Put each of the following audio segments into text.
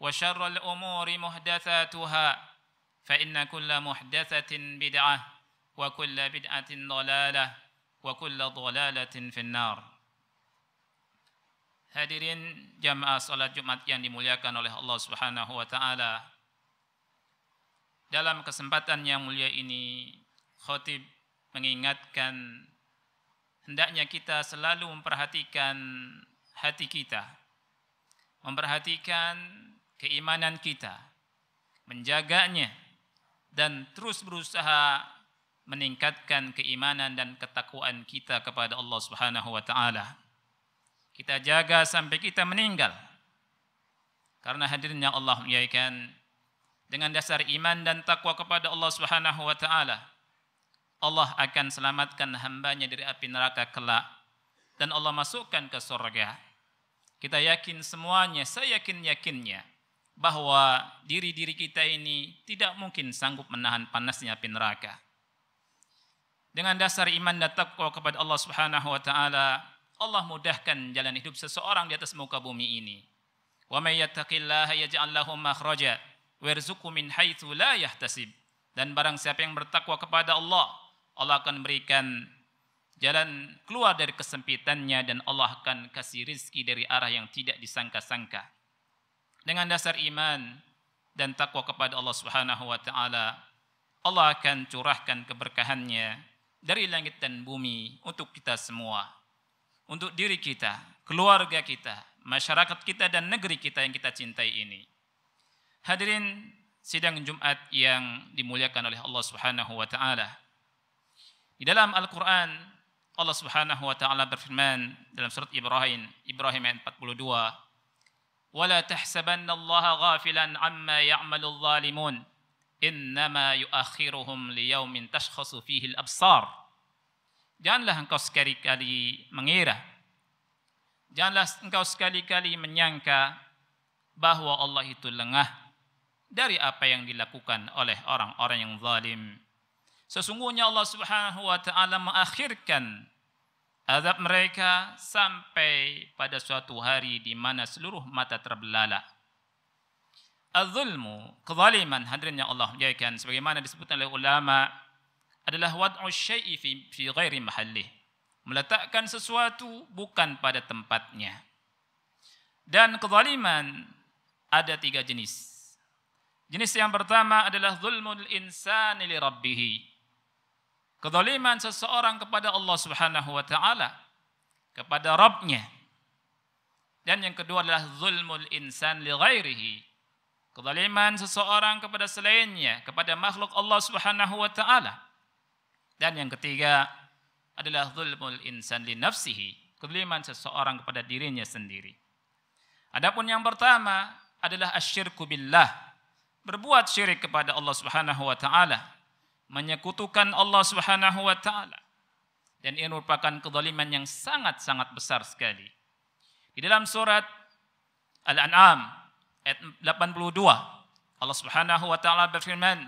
وشر الأمور محدثاتها فإن كل محدثة بدعة وكل بدعة ضلالة وكل ضلالة في النار Hadirin jamaah salat Jumat yang dimuliakan oleh Allah Subhanahu wa taala. Dalam kesempatan yang mulia ini, khatib mengingatkan hendaknya kita selalu memperhatikan hati kita. Memperhatikan keimanan kita, menjaganya dan terus berusaha meningkatkan keimanan dan ketakwaan kita kepada Allah Subhanahu wa taala. Kita jaga sampai kita meninggal. Karena hadirnya Allah muliakan dengan dasar iman dan takwa kepada Allah Subhanahu wa taala. Allah akan selamatkan hambanya dari api neraka kelak dan Allah masukkan ke surga. Kita yakin semuanya, saya yakin yakinnya bahwa diri-diri kita ini tidak mungkin sanggup menahan panasnya api neraka. Dengan dasar iman dan taqwa kepada Allah Subhanahu wa taala, Allah mudahkan jalan hidup seseorang di atas muka bumi ini. Wa may yattaqillaha yaj'al lahu makhraja wa yarzuqhu min haitsu la yahtasib. Dan barang siapa yang bertakwa kepada Allah, Allah akan berikan jalan keluar dari kesempitannya dan Allah akan kasih rizki dari arah yang tidak disangka-sangka dengan dasar iman dan takwa kepada Allah Subhanahu wa taala Allah akan curahkan keberkahannya dari langit dan bumi untuk kita semua untuk diri kita keluarga kita masyarakat kita dan negeri kita yang kita cintai ini hadirin sidang Jumat yang dimuliakan oleh Allah Subhanahu wa taala di dalam Al-Qur'an Allah Subhanahu wa taala berfirman dalam surat Ibrahim Ibrahim ayat 42 ولا تحسبن الله غافلا عما يعمل الظالمون انما يؤخرهم ليوم تشخص فيه الابصار janganlah engkau sekali-kali mengira janganlah engkau sekali-kali menyangka bahwa Allah itu lengah dari apa yang dilakukan oleh orang-orang yang zalim sesungguhnya Allah Subhanahu wa taala mengakhirkan azab mereka sampai pada suatu hari di mana seluruh mata terbelalak. Az-zulmu, kezaliman hadirin yang Allah menjayakan, sebagaimana disebutkan oleh ulama, adalah wad'u syai'i fi, fi ghairi mahallih. Meletakkan sesuatu bukan pada tempatnya. Dan kezaliman ada tiga jenis. Jenis yang pertama adalah zulmul insani li rabbihi kezaliman seseorang kepada Allah Subhanahu wa taala kepada Rabbnya dan yang kedua adalah zulmul insan li ghairihi kezaliman seseorang kepada selainnya kepada makhluk Allah Subhanahu wa taala dan yang ketiga adalah zulmul insan li nafsihi kezaliman seseorang kepada dirinya sendiri adapun yang pertama adalah asyirku billah berbuat syirik kepada Allah Subhanahu wa taala menyekutukan Allah Subhanahu wa taala. Dan ini merupakan kezaliman yang sangat-sangat besar sekali. Di dalam surat Al-An'am ayat 82, Allah Subhanahu wa taala berfirman,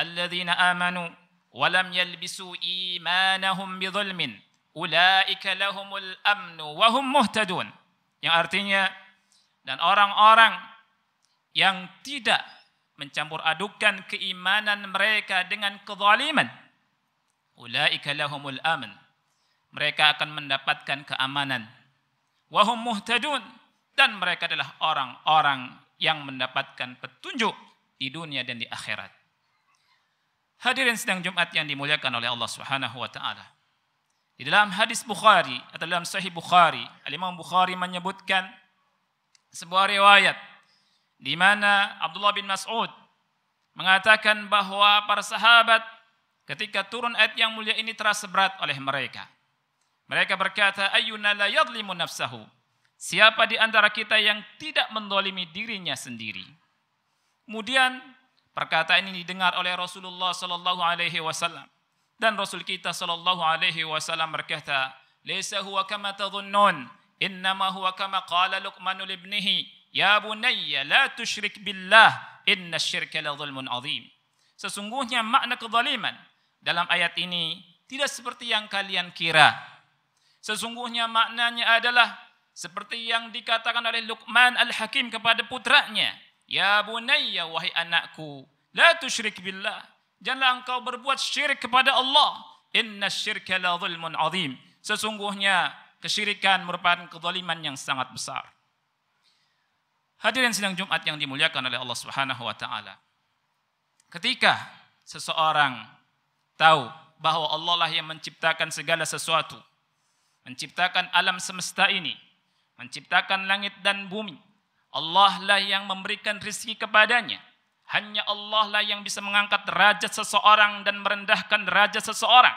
"Alladzina amanu wa lam yalbisu imanahum bidzulmin ulaika lahumul amnu wa hum muhtadun." Yang artinya dan orang-orang yang tidak mencampur adukan keimanan mereka dengan kezaliman ulaika lahumul aman mereka akan mendapatkan keamanan wahum muhtadun dan mereka adalah orang-orang yang mendapatkan petunjuk di dunia dan di akhirat hadirin sedang Jumat yang dimuliakan oleh Allah Subhanahu wa taala di dalam hadis Bukhari atau dalam sahih Bukhari Imam Bukhari menyebutkan sebuah riwayat di mana Abdullah bin Mas'ud mengatakan bahawa para sahabat ketika turun ayat yang mulia ini terasa berat oleh mereka. Mereka berkata, Ayyuna la yadlimu nafsahu. Siapa di antara kita yang tidak mendolimi dirinya sendiri? Kemudian perkataan ini didengar oleh Rasulullah sallallahu alaihi wasallam dan Rasul kita sallallahu alaihi wasallam berkata, "Laisa huwa kama tadhunnun, innama huwa kama qala Luqmanul ibnihi." Ya bunayya la tushrik billah inna syirka la zulmun azim. Sesungguhnya makna kezaliman dalam ayat ini tidak seperti yang kalian kira. Sesungguhnya maknanya adalah seperti yang dikatakan oleh Luqman al-Hakim kepada putranya. Ya bunayya wahai anakku, la tushrik billah. Janganlah engkau berbuat syirik kepada Allah. Inna syirka la zulmun azim. Sesungguhnya kesyirikan merupakan kezaliman yang sangat besar. Hadirin sidang Jumat yang dimuliakan oleh Allah Subhanahu wa taala. Ketika seseorang tahu bahwa Allah lah yang menciptakan segala sesuatu, menciptakan alam semesta ini, menciptakan langit dan bumi. Allah lah yang memberikan rezeki kepadanya. Hanya Allah lah yang bisa mengangkat derajat seseorang dan merendahkan derajat seseorang.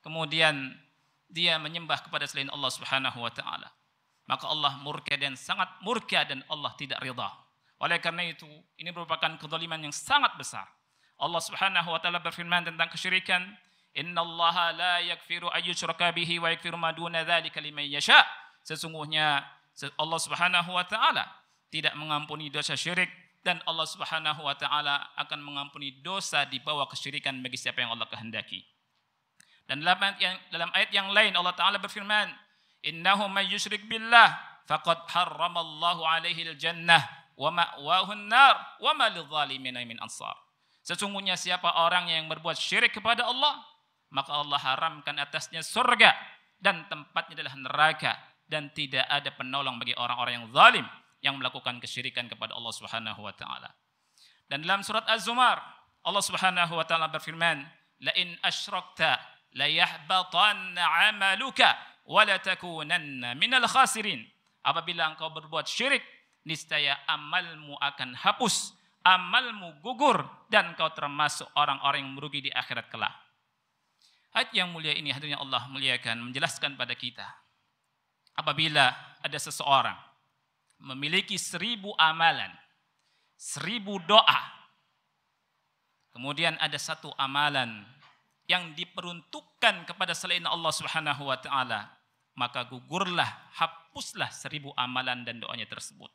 Kemudian dia menyembah kepada selain Allah Subhanahu wa taala maka Allah murka dan sangat murka dan Allah tidak rida. Oleh karena itu, ini merupakan kezaliman yang sangat besar. Allah Subhanahu wa taala berfirman tentang kesyirikan, "Inna Allah la yakfiru ay yushraka bihi wa yakfiru ma duna dzalika liman yasha." Sesungguhnya Allah Subhanahu wa taala tidak mengampuni dosa syirik dan Allah Subhanahu wa taala akan mengampuni dosa di bawah kesyirikan bagi siapa yang Allah kehendaki. Dan dalam ayat yang lain Allah taala berfirman, innahu may yusyrik billah faqad harramallahu alaihi aljannah wa ma'wahu annar wa ma lidzalimin min ansar sesungguhnya siapa orang yang berbuat syirik kepada Allah maka Allah haramkan atasnya surga dan tempatnya adalah neraka dan tidak ada penolong bagi orang-orang yang zalim yang melakukan kesyirikan kepada Allah Subhanahu wa taala dan dalam surat az-zumar Allah Subhanahu wa taala berfirman la in asyrakta la yahbatanna 'amaluka wala takunanna minal khasirin apabila engkau berbuat syirik niscaya amalmu akan hapus amalmu gugur dan kau termasuk orang-orang yang merugi di akhirat kelak ayat yang mulia ini hadirnya Allah muliakan menjelaskan pada kita apabila ada seseorang memiliki seribu amalan seribu doa kemudian ada satu amalan yang diperuntukkan kepada selain Allah Subhanahu wa taala maka gugurlah, hapuslah seribu amalan dan doanya tersebut.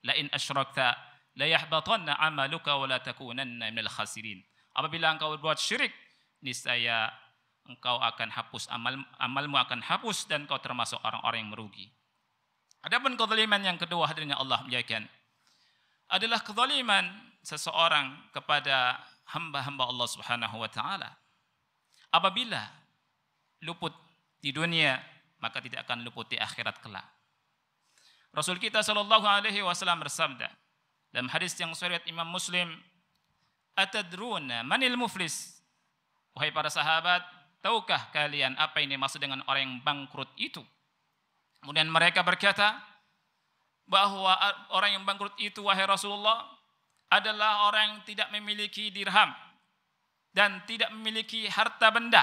La in asyrakta la yahbatanna amaluka wa la takunanna minal khasirin. Apabila engkau berbuat syirik, niscaya engkau akan hapus amal amalmu akan hapus dan kau termasuk orang-orang yang merugi. Adapun kezaliman yang kedua hadirnya Allah menjadikan adalah kezaliman seseorang kepada hamba-hamba Allah Subhanahu wa taala. Apabila luput di dunia maka tidak akan luputi akhirat kelak. Rasul kita sallallahu alaihi wasallam bersabda dalam hadis yang riwayat Imam Muslim, "Atadruna manil muflis?" Wahai para sahabat, tahukah kalian apa ini maksud dengan orang yang bangkrut itu? Kemudian mereka berkata bahawa orang yang bangkrut itu wahai Rasulullah adalah orang yang tidak memiliki dirham dan tidak memiliki harta benda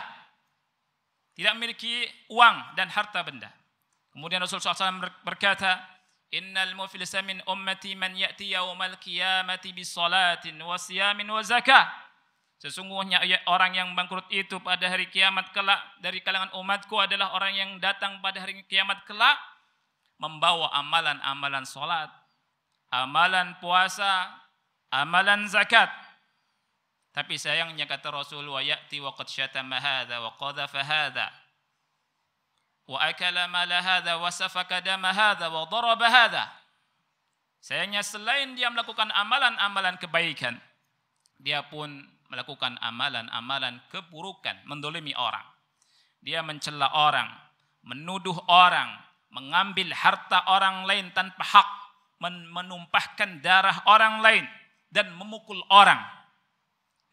tidak memiliki uang dan harta benda. Kemudian Rasulullah SAW berkata, Innal muflisa min ummati man ya'ti yawmal qiyamati bi salatin wa siyamin wa zakah. Sesungguhnya orang yang bangkrut itu pada hari kiamat kelak dari kalangan umatku adalah orang yang datang pada hari kiamat kelak membawa amalan-amalan salat, amalan puasa, amalan zakat. Tapi sayangnya kata Rasul wa ya'ti wa qad syatama hadza wa qadhafa hadza wa akala mala hadza wa safaka dama hadza wa daraba hadza. Sayangnya selain dia melakukan amalan-amalan kebaikan, dia pun melakukan amalan-amalan keburukan, mendolimi orang. Dia mencela orang, menuduh orang, mengambil harta orang lain tanpa hak, menumpahkan darah orang lain dan memukul orang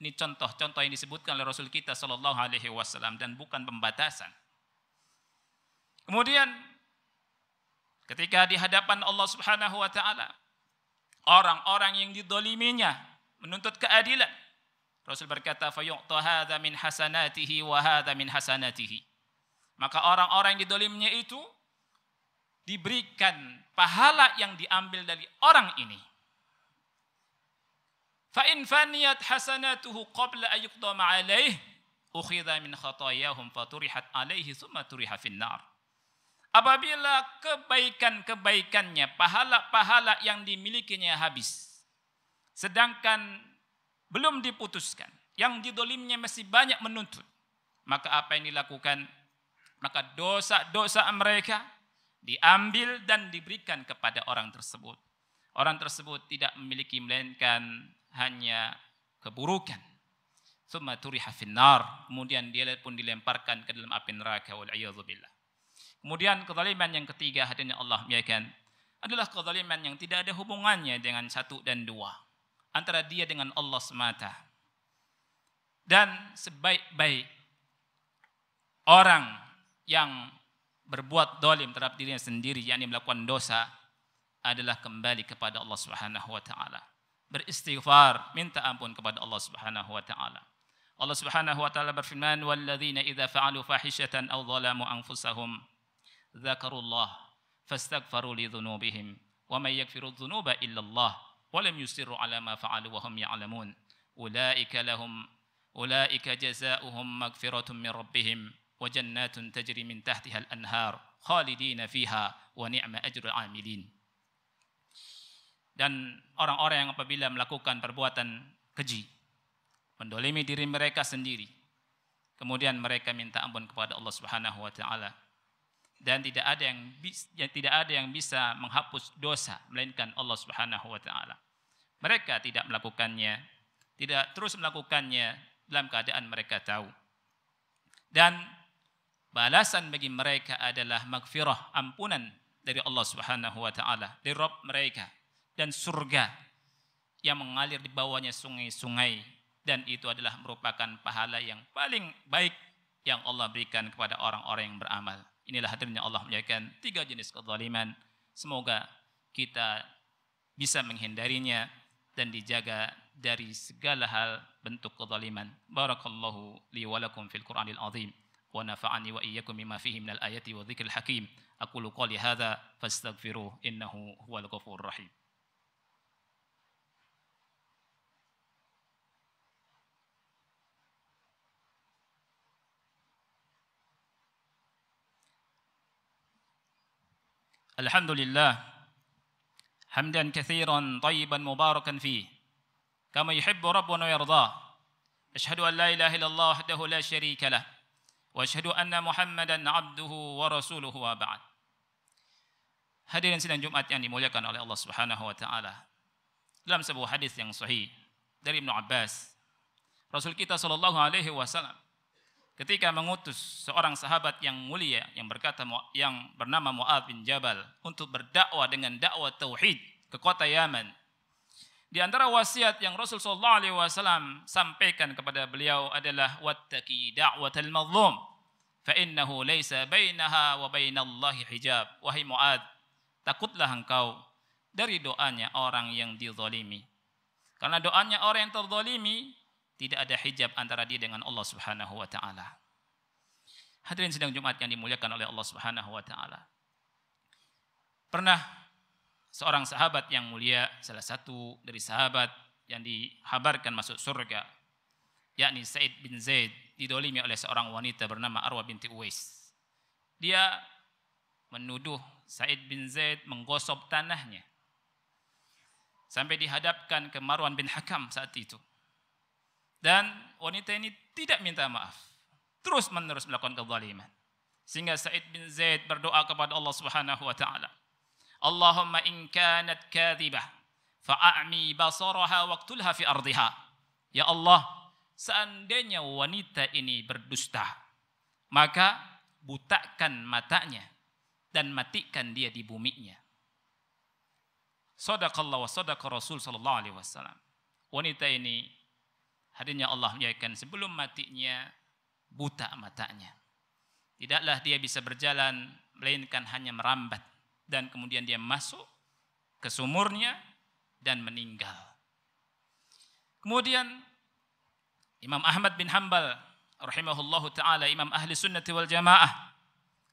ini contoh-contoh yang disebutkan oleh Rasul kita sallallahu alaihi wasallam dan bukan pembatasan. Kemudian ketika di hadapan Allah Subhanahu wa taala orang-orang yang didoliminya menuntut keadilan. Rasul berkata, "Fayu'ta hadza min hasanatihi wa hadza min hasanatihi." Maka orang-orang yang didolimnya itu diberikan pahala yang diambil dari orang ini فَإِنْ فَنِيَتْ حَسَنَتُهُ Qabla أَيُقْدَمَ عَلَيْهِ أُخِذَ min خَطَيَّهُمْ فَتُرِحَتْ عَلَيْهِ ثُمَّ تُرِحَ فِي النَّارِ Apabila kebaikan-kebaikannya, pahala-pahala yang dimilikinya habis, sedangkan belum diputuskan, yang didolimnya masih banyak menuntut, maka apa yang dilakukan? Maka dosa-dosa mereka diambil dan diberikan kepada orang tersebut. Orang tersebut tidak memiliki melainkan hanya keburukan. Thumma turiha finnar. Kemudian dia pun dilemparkan ke dalam api neraka. Wal'ayyazubillah. Kemudian kezaliman yang ketiga hadirnya Allah biarkan adalah kezaliman yang tidak ada hubungannya dengan satu dan dua. Antara dia dengan Allah semata. Dan sebaik-baik orang yang berbuat dolim terhadap dirinya sendiri, yang melakukan dosa, adalah kembali kepada Allah Subhanahu wa taala. beristighfar, minta ampun kepada Allah Subhanahu wa taala. Allah Subhanahu wa taala berfirman, "Walladzina idza fa'alu fahishatan aw zalamu anfusahum dzakarullah fastaghfaru li dzunubihim wa may yaghfiru dzunuba illa Allah wa lam yusirru ala ma fa'alu wa hum ya'lamun." Ulaika lahum ulaika jazaohum maghfiratun min rabbihim wa jannatun tajri min tahtiha al-anhar khalidina fiha wa ni'ma ajrul 'amilin. dan orang-orang yang apabila melakukan perbuatan keji, mendolimi diri mereka sendiri, kemudian mereka minta ampun kepada Allah Subhanahu Wa Taala dan tidak ada yang ya, tidak ada yang bisa menghapus dosa melainkan Allah Subhanahu Wa Taala. Mereka tidak melakukannya, tidak terus melakukannya dalam keadaan mereka tahu. Dan balasan bagi mereka adalah magfirah, ampunan dari Allah Subhanahu wa taala, dari Rabb mereka, dan surga yang mengalir di bawahnya sungai-sungai dan itu adalah merupakan pahala yang paling baik yang Allah berikan kepada orang-orang yang beramal. Inilah hadirnya Allah menjadikan tiga jenis kezaliman. Semoga kita bisa menghindarinya dan dijaga dari segala hal bentuk kezaliman. Barakallahu li wa lakum fil Qur'anil azim wa nafa'ani wa iyyakum bima fihi minal ayati wa dzikril hakim. Aku qali hadza fastaghfiruh innahu huwal ghafurur rahim. الحمد لله حمدا كثيرا طيبا مباركا فيه كما يحب ربنا ويرضاه أشهد أن لا إله إلا الله وحده لا شريك له وأشهد أن محمدا عبده ورسوله وبعد Hadirin sidang Jumat yang dimuliakan oleh Allah Subhanahu wa taala. Dalam sebuah hadis yang sahih dari Ibnu Abbas, Rasul kita sallallahu alaihi wasallam ketika mengutus seorang sahabat yang mulia yang berkata yang bernama Muad bin Jabal untuk berdakwah dengan dakwah tauhid ke kota Yaman. Di antara wasiat yang Rasul sallallahu alaihi wasallam sampaikan kepada beliau adalah wattaqi da'watal mazlum fa innahu laisa bainaha wa bainallahi hijab wahai Muad takutlah engkau dari doanya orang yang dizalimi karena doanya orang yang terzalimi tidak ada hijab antara dia dengan Allah Subhanahu wa taala. Hadirin sidang Jumat yang dimuliakan oleh Allah Subhanahu wa taala. Pernah seorang sahabat yang mulia, salah satu dari sahabat yang dihabarkan masuk surga, yakni Said bin Zaid, didolimi oleh seorang wanita bernama Arwa binti Uwais. Dia menuduh Said bin Zaid menggosok tanahnya. Sampai dihadapkan ke Marwan bin Hakam saat itu. Dan wanita ini tidak minta maaf. Terus menerus melakukan kezaliman. Sehingga Said bin Zaid berdoa kepada Allah Subhanahu wa taala. Allahumma in kanat kadhibah fa'ami basaraha waqtulha fi ardiha. Ya Allah, seandainya wanita ini berdusta, maka butakan matanya dan matikan dia di buminya. Sadaqallah wa sadaqa Rasul sallallahu alaihi wasallam. Wanita ini hadirnya Allah menjadikan sebelum matinya buta matanya. Tidaklah dia bisa berjalan melainkan hanya merambat dan kemudian dia masuk ke sumurnya dan meninggal. Kemudian Imam Ahmad bin Hanbal rahimahullahu taala Imam Ahli sunnah wal Jamaah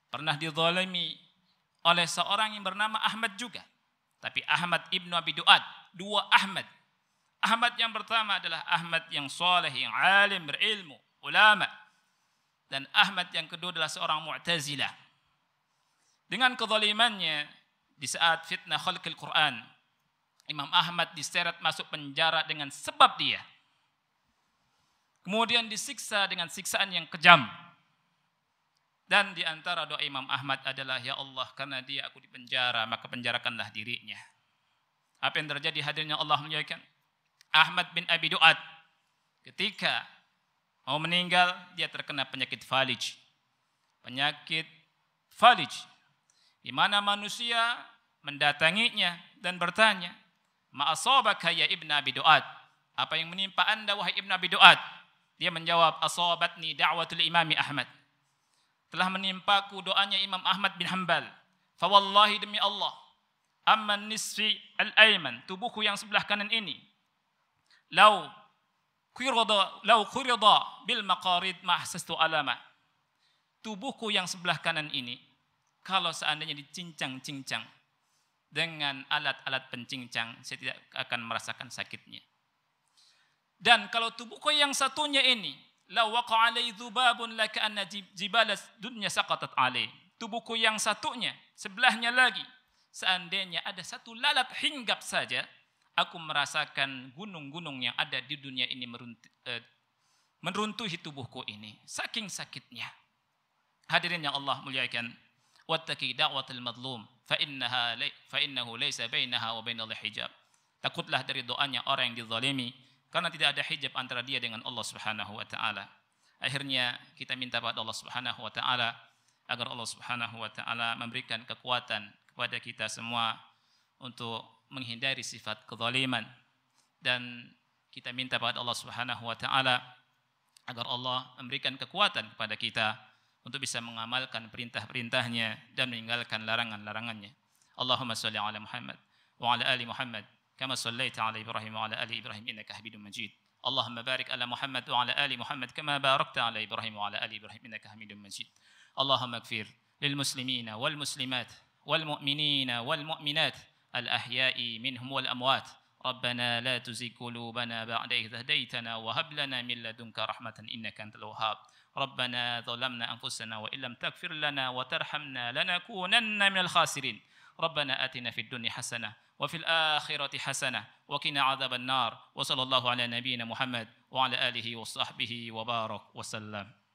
pernah dizalimi oleh seorang yang bernama Ahmad juga. Tapi Ahmad ibnu Abi Duad, dua Ahmad Ahmad yang pertama adalah Ahmad yang soleh, yang alim, berilmu, ulama. Dan Ahmad yang kedua adalah seorang mu'tazilah. Dengan kezalimannya di saat fitnah khalqil Quran, Imam Ahmad diseret masuk penjara dengan sebab dia. Kemudian disiksa dengan siksaan yang kejam. Dan di antara doa Imam Ahmad adalah, Ya Allah, karena dia aku di penjara maka penjarakanlah dirinya. Apa yang terjadi hadirnya Allah menyayangkan? Ahmad bin Abi Duat ketika mau meninggal dia terkena penyakit falij. Penyakit falij di mana manusia mendatanginya dan bertanya, "Ma asabaka ya Ibnu Abi Duat? Apa yang menimpa Anda wahai Ibnu Abi Duat?" Dia menjawab, "Asabatni da'watul imami Ahmad." Telah menimpaku doanya Imam Ahmad bin Hanbal. Fa demi Allah, amman nisfi al-ayman, tubuhku yang sebelah kanan ini, لو قرض لو قرض بالمقاريد ما أحسست ألما tubuhku yang sebelah kanan ini kalau seandainya dicincang-cincang dengan alat-alat pencincang saya tidak akan merasakan sakitnya dan kalau tubuhku yang satunya ini lau waqa alai dzubabun la ka'anna jibalas dunya sakatat alai tubuhku yang satunya sebelahnya lagi seandainya ada satu lalat hinggap saja aku merasakan gunung-gunung yang ada di dunia ini eh, meruntuhi tubuhku ini. Saking sakitnya. Hadirin yang Allah muliakan. Wattaki da'watil madlum. Fa'innaha fa'innahu laysa bainaha wa bainal hijab. Takutlah dari doanya orang yang dizalimi. Karena tidak ada hijab antara dia dengan Allah subhanahu wa ta'ala. Akhirnya kita minta pada Allah subhanahu wa ta'ala. Agar Allah subhanahu wa ta'ala memberikan kekuatan kepada kita semua. Untuk menghindari sifat kezaliman dan kita minta kepada Allah Subhanahu wa taala agar Allah memberikan kekuatan kepada kita untuk bisa mengamalkan perintah-perintahnya dan meninggalkan larangan-larangannya. Allahumma salli ala Muhammad wa ala ali Muhammad kama sallaita ala Ibrahim wa ala ali Ibrahim innaka Hamidum Majid. Allahumma barik ala Muhammad wa ala ali Muhammad kama barakta ala Ibrahim wa ala ali Ibrahim innaka Hamidum Majid. Allahumma ighfir lil muslimina wal muslimat wal mu'minina wal mu'minat الأحياء منهم والأموات ربنا لا تزغ قلوبنا بعد إذ هديتنا وهب لنا من لدنك رحمة إنك أنت الوهاب ربنا ظلمنا أنفسنا وإن لم تغفر لنا وترحمنا لنكونن من الخاسرين ربنا آتنا في الدنيا حسنة وفي الآخرة حسنة وقنا عذاب النار وصلى الله على نبينا محمد وعلى آله وصحبه وبارك وسلم